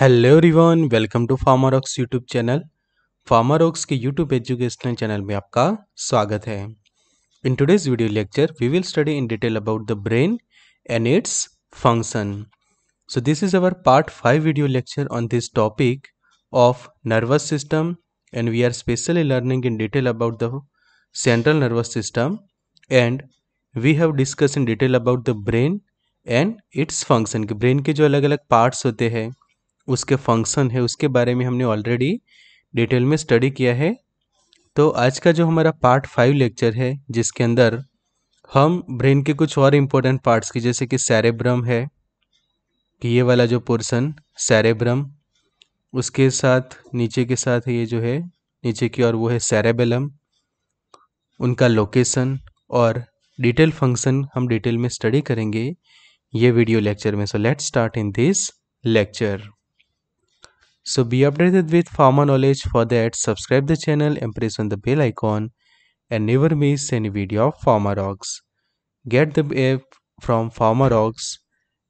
Hello everyone welcome to Pharmarox YouTube channel Pharmarox के YouTube educational channel में आपका स्वागत है in today's video lecture we will study in detail about the brain and its function so this is our part five video lecture on this topic of nervous system and we are specially learning in detail about the central nervous system and we have discuss in detail about the brain and its function के brain के जो अलग अलग parts होते हैं उसके function है उसके बारे में हमने ऑलरेडी डिटेल में स्टडी किया है तो आज का जो हमारा पार्ट फाइव लेक्चर है जिसके अंदर हम ब्रेन के कुछ और इम्पोर्टेंट पार्ट्स की जैसे कि सैरेब्रम है कि ये वाला जो पोर्सन सैरेब्रम उसके साथ नीचे के साथ ये जो है नीचे की और वो है सैरेबेलम उनका लोकेशन और डिटेल फंक्शन हम डिटेल में स्टडी करेंगे ये वीडियो लेक्चर में so let's start in this lecture So be updated with pharma knowledge for that subscribe the channel and press on the bell icon and never miss any video of pharma rocks. Get the app from pharma rocks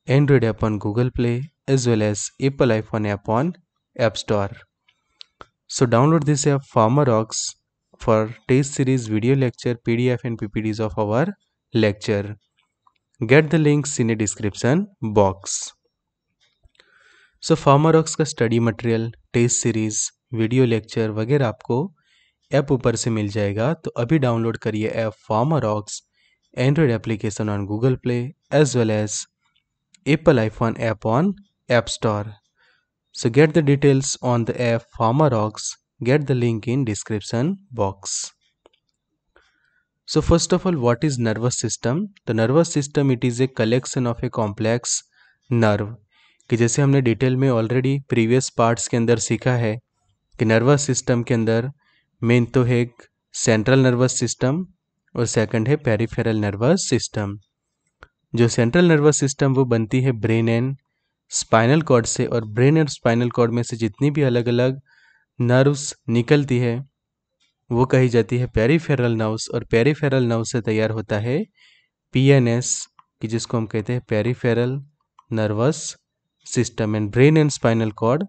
Android app on Google Play as well as Apple iPhone app on App Store. So download this app pharma rocks for test series video lecture PDF and PPTs of our lecture. Get the links in the description box. So Pharmarox का study material test series video lecture वगैरह आपको app ऊपर से मिल जाएगा तो अभी download करिए app Pharmarox Android application on Google Play as well as Apple iPhone app on App Store so get the details on the app Pharmarox get the link in description box so first of all what is nervous system the nervous system it is a collection of a complex nerve कि जैसे हमने detail में already previous parts के अंदर सीखा है कि nervous system के अंदर मेन तो है एक सेंट्रल नर्वस सिस्टम और सेकंड है पेरिफेरल नर्वस सिस्टम जो सेंट्रल नर्वस सिस्टम वो बनती है ब्रेन एंड स्पाइनल कॉर्ड से और ब्रेन एंड स्पाइनल कॉर्ड में से जितनी भी अलग अलग नर्व्स निकलती है वो कही जाती है पेरीफेरल नर्व्स और पेरीफेरल नर्व से तैयार होता है पी कि जिसको हम कहते हैं peripheral nervous system and brain and spinal cord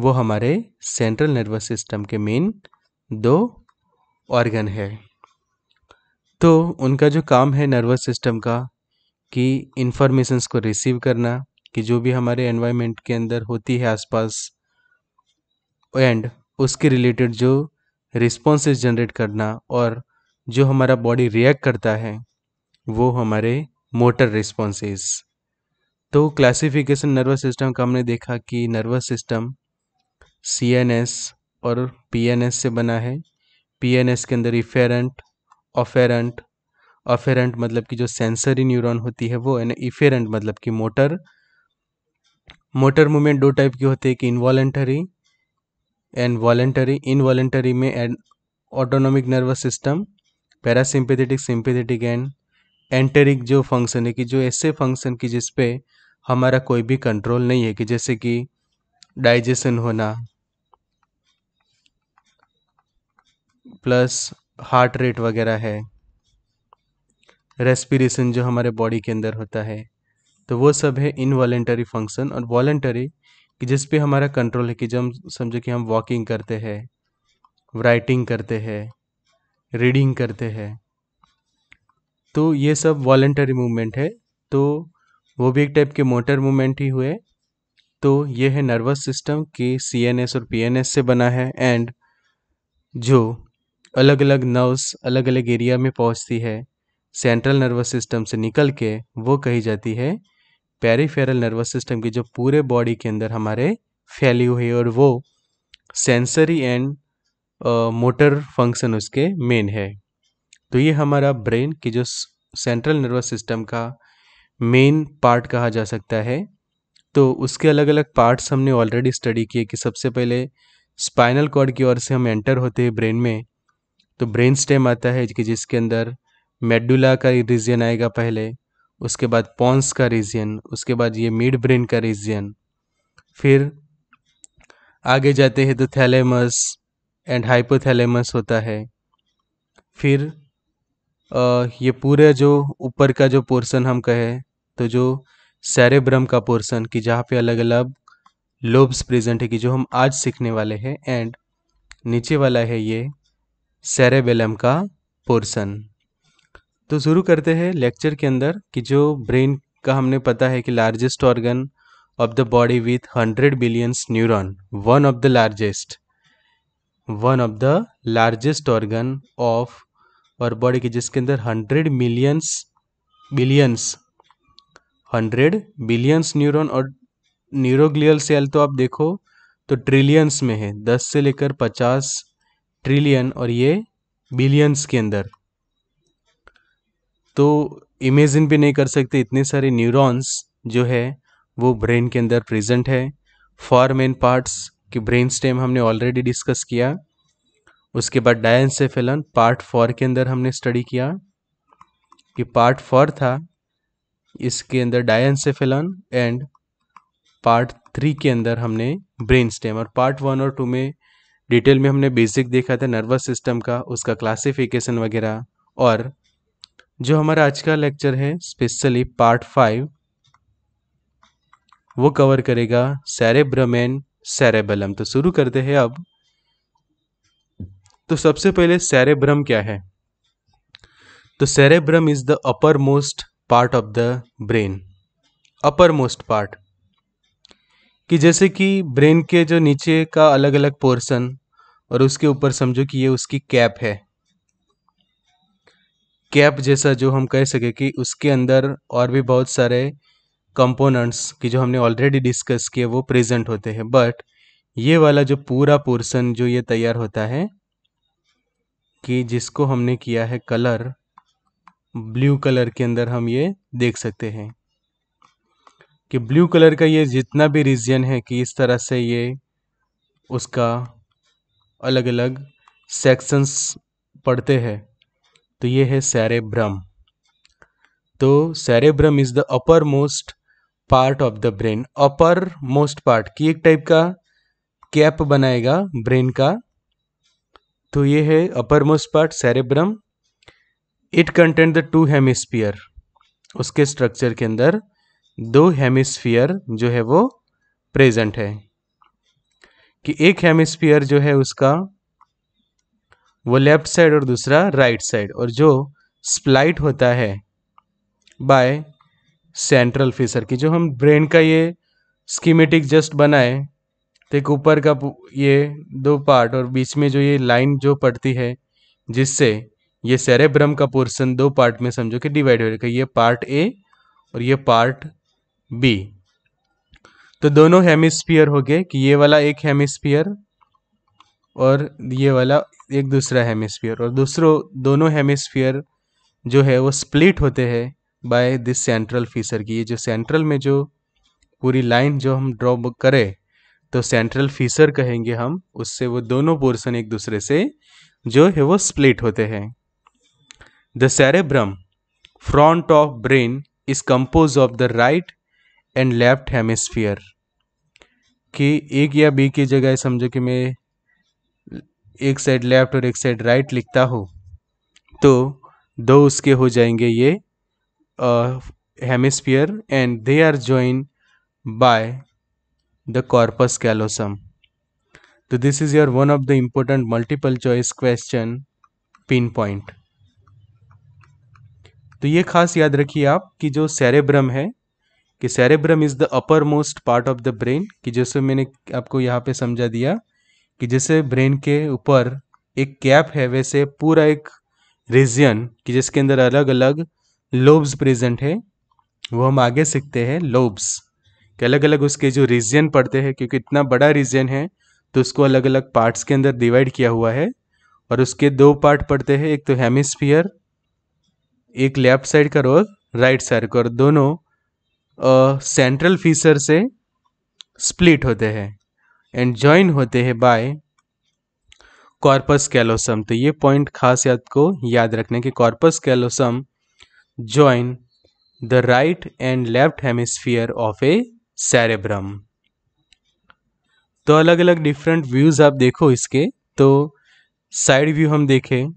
वो हमारे सेंट्रल नर्वस सिस्टम के मेन दो ऑर्गन है तो उनका जो काम है नर्वस सिस्टम का कि इन्फॉर्मेशंस को रिसीव करना कि जो भी हमारे एनवायरनमेंट के अंदर होती है आसपास एंड उसके रिलेटेड जो रिस्पॉन्सेज जनरेट करना और जो हमारा बॉडी रिएक्ट करता है वो हमारे मोटर रिस्पॉन्सेज तो क्लासिफिकेशन नर्वस सिस्टम का हमने देखा कि नर्वस सिस्टम सी और पी से बना है पी के अंदर इफेरेंट ऑफेरेंट ऑफेरेंट मतलब कि जो सेंसरी न्यूरॉन होती है वो एंड इफेरेंट मतलब कि मोटर मोटर मूवमेंट दो टाइप की होती है कि इनवॉलेंटरी एंड वॉलेंटरी इनवॉलेंटरी में and autonomic nervous system parasympathetic sympathetic and enteric जो फंक्शन है कि जो ऐसे फंक्शन की जिसपे हमारा कोई भी कंट्रोल नहीं है कि जैसे कि डाइजेशन होना प्लस हार्ट रेट वगैरह है रेस्पिरेशन जो हमारे बॉडी के अंदर होता है तो वो सब है इनवॉलेंटरी फंक्शन और वॉलेंटरी कि जिस पे हमारा कंट्रोल है कि जब समझो कि हम वॉकिंग करते हैं राइटिंग करते हैं रीडिंग करते हैं तो ये सब वॉलेंटरी मूवमेंट है तो वो भी एक टाइप के मोटर मूवमेंट ही हुए तो ये है नर्वस सिस्टम कि सी और पी से बना है एंड जो अलग अलग नर्व्स अलग अलग एरिया में पहुंचती है सेंट्रल नर्वस सिस्टम से निकल के वो कही जाती है पेरीफेरल नर्वस सिस्टम की जो पूरे बॉडी के अंदर हमारे फैली हुई है और वो सेंसरी एंड मोटर फंक्शन उसके मेन है तो ये हमारा ब्रेन की जो सेंट्रल नर्वस सिस्टम का मेन पार्ट कहा जा सकता है तो उसके अलग अलग पार्ट्स हमने ऑलरेडी स्टडी किए कि सबसे पहले स्पाइनल कॉर्ड की ओर से हम एंटर होते हैं ब्रेन में तो ब्रेन स्टेम आता है कि जिसके अंदर मेडुला का रीजन आएगा पहले उसके बाद पॉन्स का रीजन उसके बाद ये मिड ब्रेन का रीजन फिर आगे जाते हैं तो थैलेमस एंड हाइपोथैलेमस होता है फिर आ, ये पूरे जो ऊपर का जो पोर्शन हम कहें तो जो सेरेब्रम का पोर्सन कि जहाँ पे अलग अलग लोब्स प्रेजेंट है कि जो हम आज सीखने वाले हैं एंड नीचे वाला है ये सेरेबेलम का पोर्सन तो शुरू करते हैं लेक्चर के अंदर कि जो ब्रेन का हमने पता है कि largest organ of the body with hundred billions neuron one of the largest one of the largest organ of और बॉडी के जिसके अंदर hundred millions billions hundred billions neuron और न्यूरोग्लियल सेल तो आप देखो तो ट्रिलियंस में है दस से लेकर पचास ट्रिलियन और ये बिलियंस के अंदर तो इमेजिन भी नहीं कर सकते इतने सारे न्यूरॉन्स जो है वो ब्रेन के अंदर प्रेजेंट है फॉर मेन पार्ट्स कि ब्रेन स्टेम हमने ऑलरेडी डिस्कस किया उसके बाद डायन से फेलन पार्ट फोर के अंदर हमने स्टडी किया कि पार्ट फोर था इसके अंदर डायन एंड पार्ट थ्री के अंदर हमने ब्रेन स्टेम और पार्ट वन और टू में डिटेल में हमने बेसिक देखा था नर्वस सिस्टम का उसका क्लासिफिकेशन वगैरह और जो हमारा आज का लेक्चर है स्पेशली पार्ट फाइव वो कवर करेगा सेरेब्रम एंड सेरेबलम तो शुरू करते हैं अब तो सबसे पहले सेरेब्रम क्या है तो cerebrum is the upper most part of the brain upper most part कि जैसे कि ब्रेन के जो नीचे का अलग अलग पोर्शन और उसके ऊपर समझो कि ये उसकी कैप है कैप जैसा जो हम कह सके कि उसके अंदर और भी बहुत सारे कंपोनेंट्स की जो हमने ऑलरेडी डिस्कस किए वो प्रेजेंट होते हैं बट ये वाला जो पूरा पोर्सन जो ये तैयार होता है कि जिसको हमने किया है कलर ब्लू कलर के अंदर हम ये देख सकते हैं कि ब्लू कलर का ये जितना भी रीजन है कि इस तरह से ये उसका अलग अलग सेक्शंस पढ़ते हैं तो ये है सैरेब्रम तो cerebrum is the upper most part of the brain upper most part की एक टाइप का कैप बनाएगा ब्रेन का तो ये है upper most part cerebrum it content the two hemisphere उसके स्ट्रक्चर के अंदर दो हेमिस्फीयर जो है वो प्रेजेंट है कि एक हेमिस्फीयर जो है उसका वो लेफ्ट साइड और दूसरा राइट साइड और जो स्प्लाइट होता है बाय सेंट्रल फिसर की जो हम ब्रेन का ये स्कीमेटिक जस्ट बनाए तो एक ऊपर का ये दो पार्ट और बीच में जो ये लाइन जो पड़ती है जिससे ये सेरेब्रम का पोर्सन दो पार्ट में समझो कि डिवाइड हो रखा है ये पार्ट ए और ये पार्ट बी तो दोनों हेमिस्फीयर हो गए कि ये वाला एक हेमिस्फीयर और ये वाला एक दूसरा हेमिस्फीयर और दूसरों दोनों हेमिस्फीयर जो है वो स्प्लिट होते हैं बाय दिस सेंट्रल फीसर की ये जो सेंट्रल में जो पूरी लाइन जो हम ड्रॉ करें तो सेंट्रल फीसर कहेंगे हम उससे वो दोनों पोर्सन एक दूसरे से जो है वो स्प्लिट होते हैं The cerebrum, front of brain, is composed of the right and left hemisphere. कि एक या बी की जगह समझो कि मैं एक साइड लेफ्ट और एक साइड राइट लिखता हूँ तो दो उसके हो जाएंगे ये hemisphere and they are join by the corpus callosum तो this is your one of the important multiple choice question pin point तो ये खास याद रखिए आप कि जो सेरेब्रम है कि cerebrum is the upper most part of the brain कि जैसे मैंने आपको यहाँ पे समझा दिया कि जैसे ब्रेन के ऊपर एक कैप है वैसे पूरा एक रीजन कि जिसके अंदर अलग अलग लोब्स प्रेजेंट है वो हम आगे सीखते हैं लोब्स कि अलग अलग उसके जो रीजन पड़ते हैं क्योंकि इतना बड़ा रीजन है तो उसको अलग अलग पार्ट्स के अंदर डिवाइड किया हुआ है और उसके दो पार्ट पड़ते हैं एक तो हेमिस्फीयर एक लेफ्ट साइड कर और राइट साइड कर दोनों सेंट्रल फीसर से स्प्लिट होते हैं एंड ज्वाइन होते हैं बाय कॉर्पस कैलोसम तो ये पॉइंट खास याद को याद रखने कि corpus callosum join the right and left hemisphere of a cerebrum तो अलग अलग डिफरेंट व्यूज आप देखो इसके तो साइड व्यू हम देखें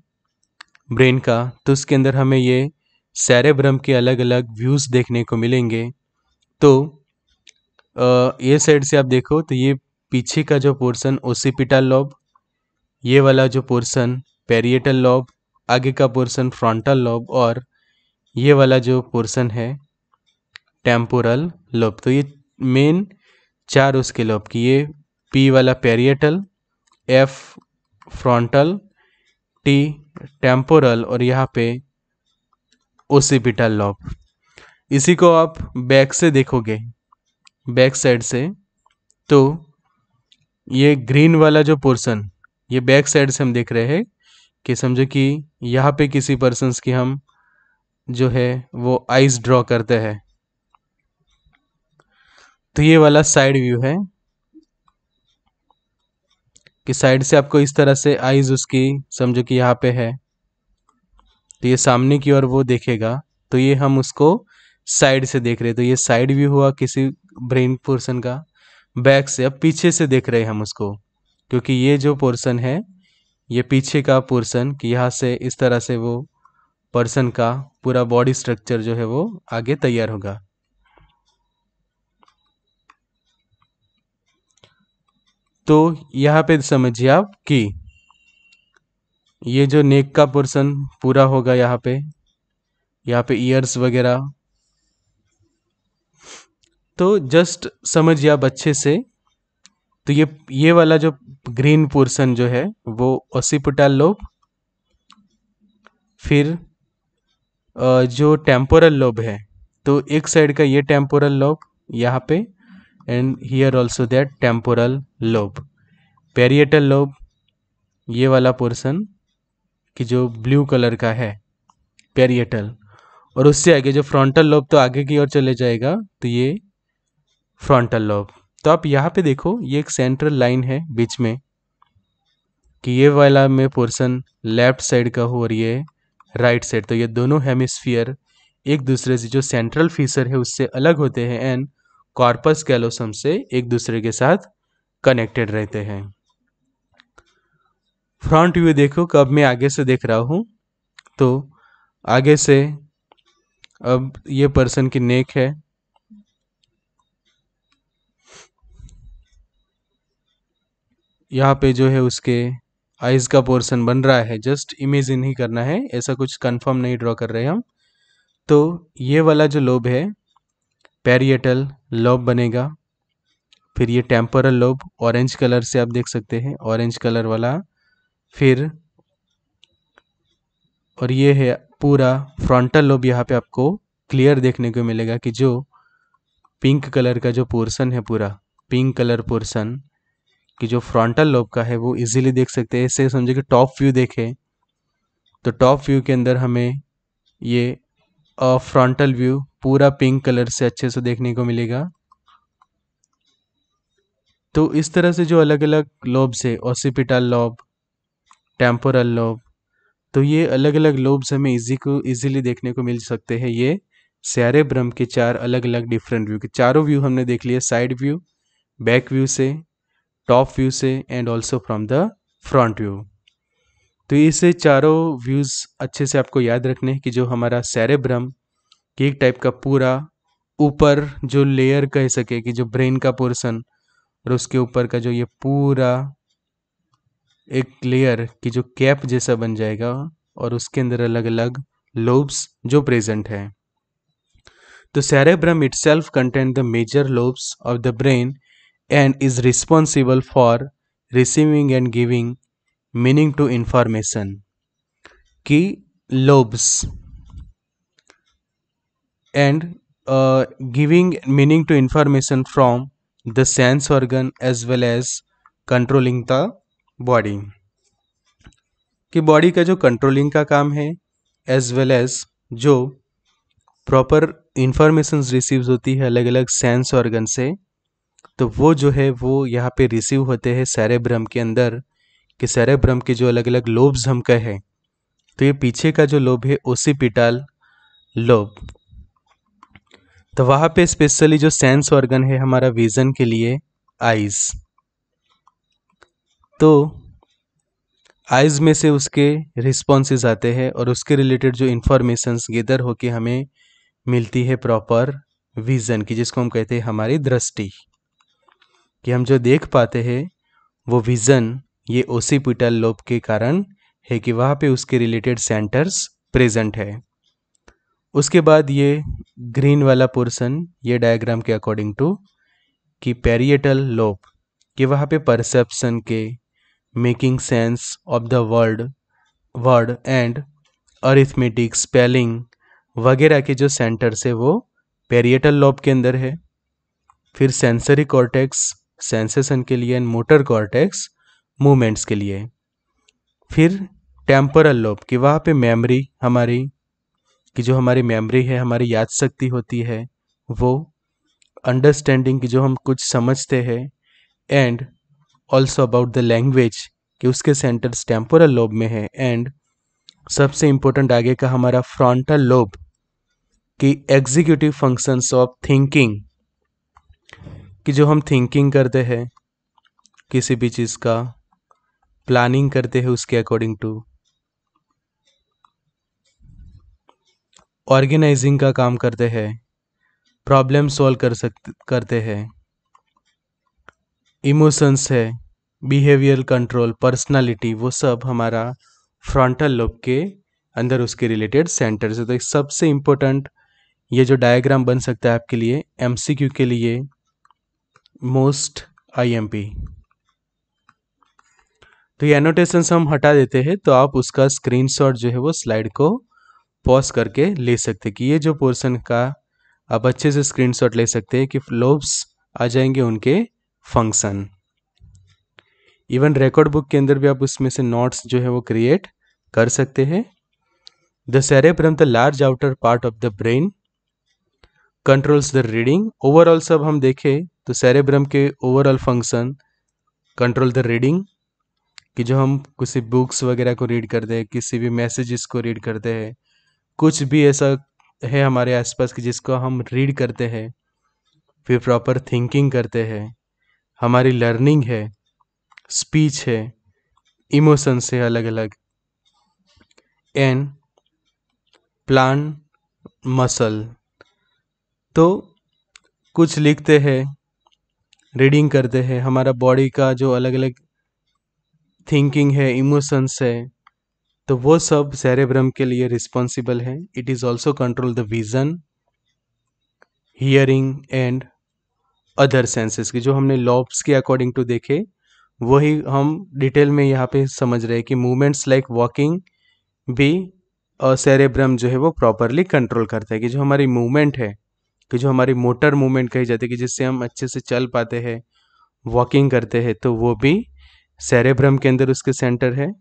ब्रेन का तो उसके अंदर हमें ये सैरेब्रम के अलग अलग व्यूज़ देखने को मिलेंगे तो ये साइड से आप देखो तो ये पीछे का जो पोर्सन ओसीपिटल लॉब ये वाला जो पोर्सन पेरिएटल लॉब आगे का पोर्सन फ्रंटल लॉब और ये वाला जो पोर्सन है टेम्पोरल लोब तो ये मेन चार उसके लॉब की ये पी वाला parietal F frontal T temporal और यहाँ पे ओसिपिटल लॉब इसी को आप बैक से देखोगे बैक साइड से तो ये ग्रीन वाला जो पोर्सन ये बैक साइड से हम देख रहे हैं कि समझो कि यहाँ पे किसी पर्सन की हम जो है वो आइस ड्रॉ करते हैं तो ये वाला साइड व्यू है कि साइड से आपको इस तरह से आइज उसकी समझो कि यहाँ पे है तो ये सामने की ओर वो देखेगा तो ये हम उसको साइड से देख रहे हैं तो ये साइड व्यू हुआ किसी ब्रेन पोर्सन का बैक से अब पीछे से देख रहे हैं हम उसको क्योंकि ये जो पोर्सन है ये पीछे का पोर्सन कि यहाँ से इस तरह से वो पर्सन का पूरा बॉडी स्ट्रक्चर जो है वो आगे तैयार होगा तो यहाँ पे समझिए आप कि ये जो नेक का पोर्सन पूरा होगा यहाँ पे यहाँ पे ईयर्स वगैरह तो जस्ट समझिए आप अच्छे से तो ये ये वाला जो ग्रीन पोर्सन जो है वो ओसीपुटल लोब फिर जो टेम्पोरल लोब है तो एक साइड का ये टेम्पोरल लोब यहाँ पे and here also that temporal lobe parietal lobe ये वाला पोर्सन कि जो ब्लू कलर का है पेरिएटल और उससे आगे जो फ्रंटल लोब तो आगे की ओर चले जाएगा तो ये फ्रंटल लोब तो आप यहाँ पे देखो ये एक सेंट्रल लाइन है बीच में कि ये वाला में पोर्सन लेफ्ट साइड का हो और ये राइट साइड तो ये दोनों हेमिस्फीयर एक दूसरे से जो सेंट्रल फीसर है उससे अलग होते हैं एंड कॉर्पस कैलोसम से एक दूसरे के साथ कनेक्टेड रहते हैं फ्रंट व्यू देखो कब मैं आगे से देख रहा हूँ तो आगे से अब ये पर्सन की नेक है यहाँ पे जो है उसके आइज का पोर्शन बन रहा है जस्ट इमेज इन ही करना है ऐसा कुछ कंफर्म नहीं ड्रॉ कर रहे हम तो ये वाला जो लोब है पेरिएटल लोब बनेगा फिर ये टेम्पोरल लोब ऑरेंज कलर से आप देख सकते हैं ऑरेंज कलर वाला फिर और ये है पूरा फ्रंटल लोब यहाँ पे आपको क्लियर देखने को मिलेगा कि जो पिंक कलर का जो पोर्सन है पूरा पिंक कलर पोर्सन कि जो फ्रंटल लोब का है वो इजीली देख सकते हैं ऐसे समझे कि टॉप व्यू देखें तो टॉप व्यू के अंदर हमें ये फ्रंटल व्यू पूरा पिंक कलर से अच्छे से देखने को मिलेगा तो इस तरह से जो अलग अलग लोब्स है ओसिपिटल लोब टेम्पोरल लोब तो ये अलग अलग लोब्स हमें इजी को इजीली देखने को मिल सकते हैं ये सारे ब्रह्म के चार अलग अलग डिफरेंट व्यू के चारों व्यू हमने देख लिए साइड व्यू बैक व्यू से टॉप व्यू से and also from the front view तो ये से चारों व्यूज़ अच्छे से आपको याद रखने कि जो हमारा सेरेब्रम कि एक टाइप का पूरा ऊपर जो लेयर कह सके कि जो ब्रेन का पोर्सन और उसके ऊपर का जो ये पूरा एक लेयर की जो कैप जैसा बन जाएगा और उसके अंदर अलग अलग लोब्स जो प्रेजेंट है तो cerebrum itself content the major lobes of the brain and is responsible for receiving and giving meaning to information की lobes and giving meaning to information from the sense organ as well as controlling the body कि body का जो controlling का काम है as well as जो proper information receive होती है अलग अलग सेंस ऑर्गन से तो वो जो है वो यहाँ पे रिसीव होते हैं भ्रम के अंदर कि सेरेब्रम के जो अलग अलग लोब्स हम कहें तो ये पीछे का जो लोब है पिटाल लोब तो वहां पे स्पेशली जो सेंस ऑर्गन है हमारा विजन के लिए आइज तो आइज में से उसके रिस्पॉन्सेज आते हैं और उसके रिलेटेड जो इंफॉर्मेशन गेदर होके हमें मिलती है प्रॉपर विजन की जिसको हम कहते हैं हमारी दृष्टि कि हम जो देख पाते हैं वो विजन ये ओसीपिटल लोब के कारण है कि वहाँ पे उसके रिलेटेड सेंटर्स प्रेजेंट है उसके बाद ये ग्रीन वाला पोर्सन ये डायग्राम के अकॉर्डिंग टू कि पेरिएटल लोब कि वहाँ पे परसेप्शन के making sense of the world word and arithmetic spelling वगैरह के जो सेंटर्स है वो पेरिएटल लोब के अंदर है फिर सेंसरी कॉर्टेक्स सेंसेशन के लिए एंड मोटर कॉर्टेक्स मूवमेंट्स के लिए फिर टेम्पोरल लोब कि वहाँ पे मेमोरी हमारी कि जो हमारी मेमोरी है हमारी याद शक्ति होती है वो अंडरस्टैंडिंग की जो हम कुछ समझते हैं and also about the language कि उसके सेंटर्स टेम्पोरल लोब में है एंड सबसे इम्पोर्टेंट आगे का हमारा फ्रंटल लोब कि एग्जीक्यूटिव फंक्शंस ऑफ थिंकिंग कि जो हम थिंकिंग करते हैं किसी भी चीज़ का प्लानिंग करते हैं उसके अकॉर्डिंग टू ऑर्गेनाइजिंग का काम करते हैं प्रॉब्लम सॉल्व कर सकते करते हैं इमोशंस है बिहेवियर कंट्रोल पर्सनालिटी वो सब हमारा फ्रंटल लोब के अंदर उसके रिलेटेड सेंटर्स है तो एक सबसे इम्पोर्टेंट ये जो डायग्राम बन सकता है आपके लिए एमसीक्यू के लिए मोस्ट आईएमपी तो ये एनोटेशन हम हटा देते हैं तो आप उसका स्क्रीनशॉट जो है वो स्लाइड को पॉज करके ले सकते कि ये जो पोर्शन का आप अच्छे से स्क्रीनशॉट ले सकते हैं कि लोब्स आ जाएंगे उनके फंक्शन इवन रिकॉर्ड बुक के अंदर भी आप उसमें से नोट्स जो है वो क्रिएट कर सकते हैं the cerebrum the large outer part of the brain controls the reading overall सब हम देखें तो सेरेब्रम के overall function control the reading कि जो हम किसी बुक्स वगैरह को रीड करते हैं किसी भी मैसेजेस को रीड करते हैं कुछ भी ऐसा है हमारे आसपास कि जिसको हम रीड करते हैं फिर प्रॉपर थिंकिंग करते हैं हमारी लर्निंग है स्पीच है इमोशंस है अलग अलग एंड प्लान मसल तो कुछ लिखते हैं रीडिंग करते हैं हमारा बॉडी का जो अलग अलग थिंकिंग है इमोशंस है तो वो सब सेरेब्रम के लिए रिस्पॉन्सिबल है it is also control the vision hearing and other senses की जो हमने लॉब्स के अकॉर्डिंग टू देखे वही हम डिटेल में यहाँ पे समझ रहे हैं कि मूवमेंट्स लाइक वॉकिंग भी सेरेब्रम जो है वो प्रॉपरली कंट्रोल करता है कि जो हमारी मूवमेंट है कि जो हमारी मोटर मूवमेंट कही जाती है कि जिससे हम अच्छे से चल पाते हैं वॉकिंग करते हैं तो वो भी सेरेब्रम के अंदर उसके सेंटर है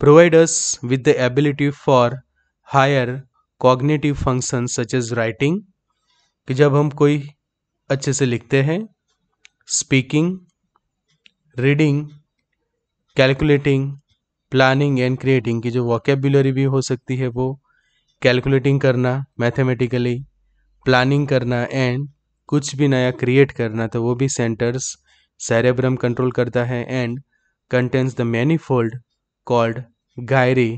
providers with the ability for higher cognitive function such as writing कि जब हम कोई अच्छे से लिखते हैं speaking reading calculating planning and creating की जो वॉकेबुलरी भी हो सकती है वो कैलकुलेटिंग करना मैथमेटिकली प्लानिंग करना एंड कुछ भी नया क्रिएट करना तो वो भी सेंटर्स सेरेब्रम कंट्रोल करता है and the many fold called gyri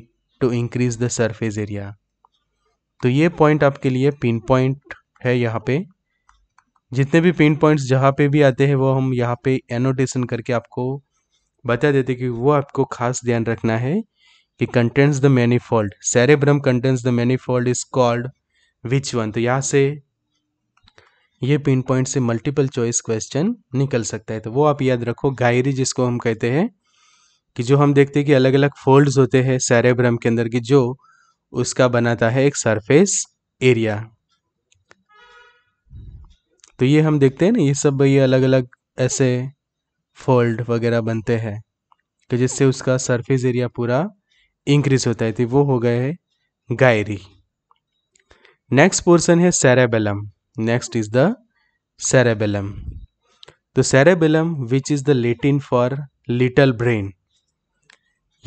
to increase the surface area तो ये पॉइंट आपके लिए पिन पॉइंट है यहाँ पे जितने भी पिन पॉइंट्स जहाँ पे भी आते हैं वो हम यहाँ पे एनोटेशन करके आपको बता देते कि वो आपको खास ध्यान रखना है कि contents the manifold cerebrum contents the manifold is called which one तो यहाँ से ये पिन पॉइंट से मल्टीपल चॉइस क्वेश्चन निकल सकता है तो वो आप याद रखो गायरी जिसको हम कहते हैं कि जो हम देखते हैं कि अलग अलग फोल्ड्स होते हैं सैरेब्रम के अंदर की जो उसका बनाता है एक सरफेस एरिया तो ये हम देखते हैं ना ये सब ये अलग अलग ऐसे फोल्ड वगैरह बनते हैं तो जिससे उसका सरफेस एरिया पूरा इंक्रीज होता है तो वो हो गए है गायरी नेक्स्ट पोर्सन है सैरेबेलम Next is the cerebellum. The cerebellum which is the Latin for little brain.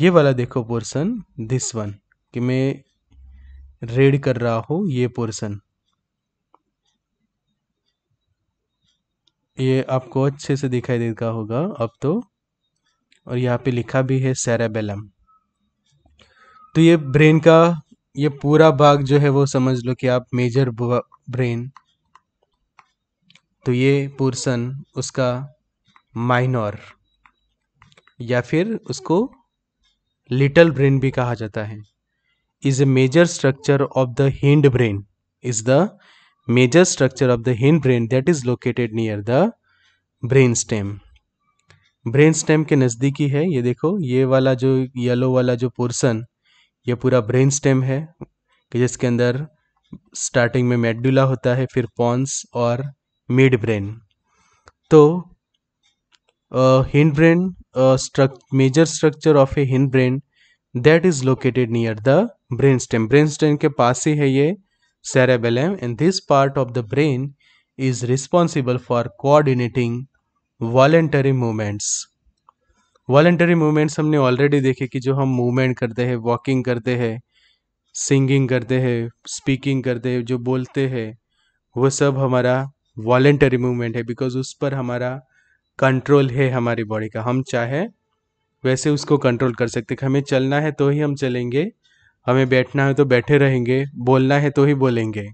ये वाला देखो पोर्सन दिस वन कि मैं रेड कर रहा हूं ये पोर्सन ये आपको अच्छे से दिखाई देगा होगा अब तो और यहाँ पे लिखा भी है सेरेबेलम तो ये ब्रेन का ये पूरा भाग जो है वो समझ लो कि आप मेजर ब्रेन तो ये पोर्सन उसका माइनॉर या फिर उसको लिटल ब्रेन भी कहा जाता है is a major structure of the hind brain is the major structure of the hind brain that is located near the brain stem brain stem के नज़दीकी है ये देखो ये वाला जो येलो वाला जो पोर्सन ये पूरा ब्रेन स्टेम है कि जिसके अंदर स्टार्टिंग में मेडुला होता है फिर पॉन्स और मिड ब्रेन तो hind brain major structure of a hind brain that is located near the brain stem brain stem के पास ही है ये cerebellum and this part of the brain is responsible for coordinating voluntary movements voluntary movements हमने already देखे कि जो हम मूवमेंट करते हैं वॉकिंग करते हैं सिंगिंग करते हैं स्पीकिंग करते हैं जो बोलते हैं वो सब हमारा वॉलेंटरी मूवमेंट है बिकॉज उस पर हमारा कंट्रोल है हमारी बॉडी का हम चाहे वैसे उसको कंट्रोल कर सकते हमें चलना है तो ही हम चलेंगे हमें बैठना है तो बैठे रहेंगे बोलना है तो ही बोलेंगे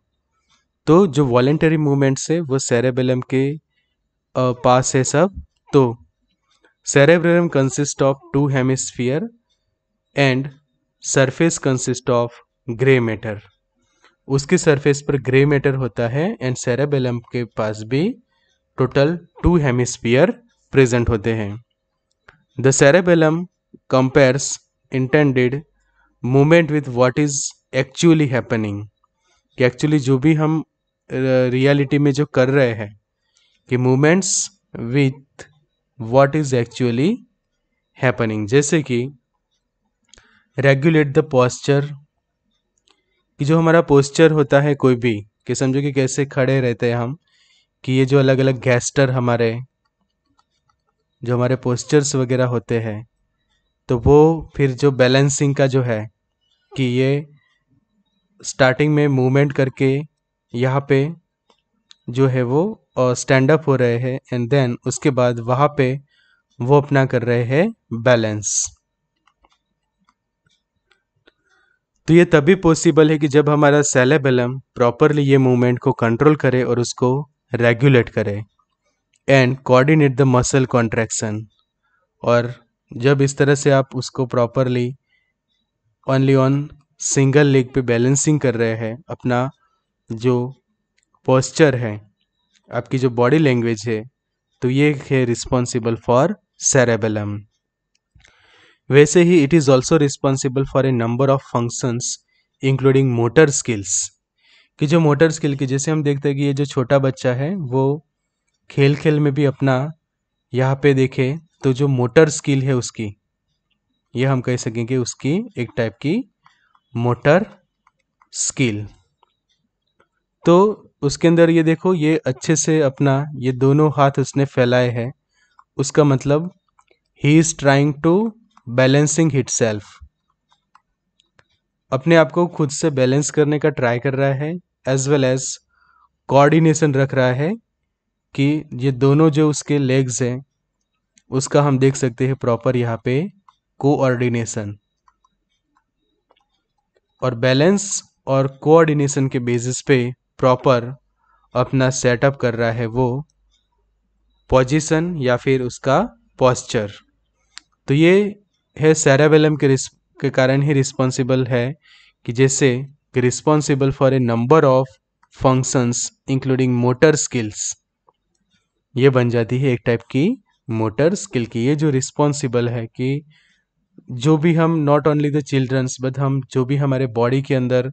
तो जो वॉलेंटरी मूवमेंट्स है वो सेरेबेलम के पास है सब तो cerebellum consist of two hemisphere and surface consist of grey matter उसके सरफेस पर ग्रे मैटर होता है एंड सेरेबेलम के पास भी टोटल टू हेमिस्फीयर प्रेजेंट होते हैं the cerebellum compares intended movement with what is actually happening कि एक्चुअली जो भी हम रियलिटी में जो कर रहे हैं कि movements with what is actually happening जैसे कि रेगुलेट द पॉस्चर कि जो हमारा पोस्चर होता है कोई भी कि समझो कि कैसे खड़े रहते हैं हम कि ये जो अलग अलग गैस्टर हमारे जो हमारे पोस्चर्स वगैरह होते हैं तो वो फिर जो बैलेंसिंग का जो है कि ये स्टार्टिंग में मूवमेंट करके यहाँ पे जो है वो स्टैंड अप हो रहे हैं एंड देन उसके बाद वहाँ पे वो अपना कर रहे हैं बैलेंस तो ये तभी पॉसिबल है कि जब हमारा सेलेबेलम प्रॉपरली ये मूवमेंट को कंट्रोल करे और उसको रेगुलेट करे and coordinate the muscle contraction और जब इस तरह से आप उसको properly only on single leg पे बैलेंसिंग कर रहे हैं अपना जो पोस्चर है आपकी जो बॉडी लैंग्वेज है तो ये है रिस्पॉन्सिबल फॉर सेरेबेलम वैसे ही it is also responsible for a number of functions including motor skills कि जो मोटर स्किल की जैसे हम देखते हैं कि ये जो छोटा बच्चा है वो खेल खेल में भी अपना यहाँ पे देखे तो जो मोटर स्किल है उसकी ये हम कह सकेंगे उसकी एक टाइप की मोटर स्किल तो उसके अंदर ये देखो ये अच्छे से अपना ये दोनों हाथ उसने फैलाए हैं उसका मतलब ही is trying to balancing itself अपने आप को खुद से बैलेंस करने का ट्राई कर रहा है एज वेल एज कोऑर्डिनेशन रख रहा है कि ये दोनों जो उसके लेग्स हैं उसका हम देख सकते हैं प्रॉपर यहाँ पे कोऑर्डिनेशन और बैलेंस और कोऑर्डिनेशन के बेसिस पे प्रॉपर अपना सेटअप कर रहा है वो पोजीशन या फिर उसका पॉस्चर तो ये है सेरेबेलम के के कारण ही रिस्पॉन्सिबल है कि जैसे responsible for a number of functions including motor skills ये बन जाती है एक टाइप की मोटर स्किल की ये जो रिस्पॉन्सिबल है कि जो भी हम not only the childrens but हम जो भी हमारे बॉडी के अंदर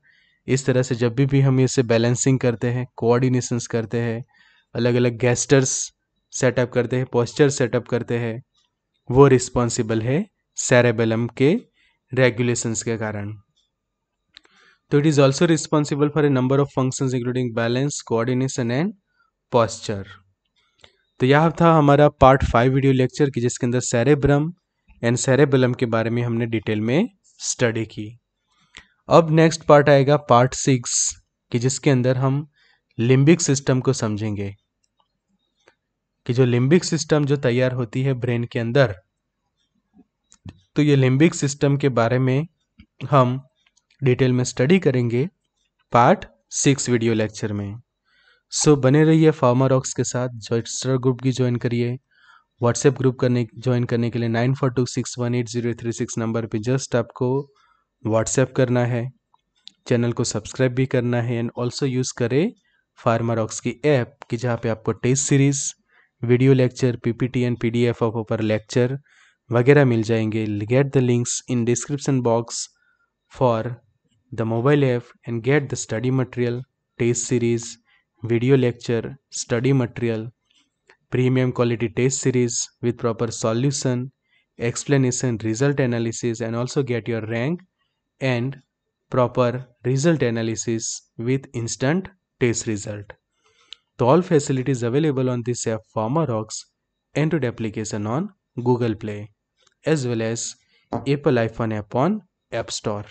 इस तरह से जब भी भी हम इसे बैलेंसिंग करते हैं कोऑर्डिनेशंस करते हैं अलग अलग गैस्टर्स सेटअप करते हैं पोस्चर सेटअप करते हैं वो रिस्पॉन्सिबल है सेरेबेलम के रेगुलेशन के कारण तो it is also responsible for a number of functions including balance coordination and posture तो यह था हमारा पार्ट फाइव वीडियो लेक्चर की जिसके अंदर सेरेब्रम एंड सेरेबलम के बारे में हमने डिटेल में स्टडी की अब नेक्स्ट पार्ट आएगा पार्ट सिक्स कि जिसके अंदर हम लिम्बिक सिस्टम को समझेंगे कि जो लिम्बिक सिस्टम जो तैयार होती है ब्रेन के अंदर तो ये लिम्बिक सिस्टम के बारे में हम डिटेल में स्टडी करेंगे पार्ट सिक्स वीडियो लेक्चर में सो so, बने रहिए फार्मा रॉक्स के साथ जॉइस्टर ग्रुप की ज्वाइन करिए व्हाट्सएप ग्रुप करने ज्वाइन करने के लिए nine four two six one eight zero three six number पे जस्ट आपको व्हाट्सएप करना है चैनल को सब्सक्राइब भी करना है एंड ऑल्सो यूज़ करें फार्मा रॉक्स की ऐप कि जहाँ पे आपको test series video lecture PPT and PDF of ऊपर लेक्चर वगैरह मिल जाएंगे get the links in description box for the mobile app and get the study material test series video lecture study material premium quality test series with proper solution explanation result analysis and also get your rank and proper result analysis with instant test result तो all facilities available on this app Pharma Rocks Android application on Google Play as well as apple iphone app on app store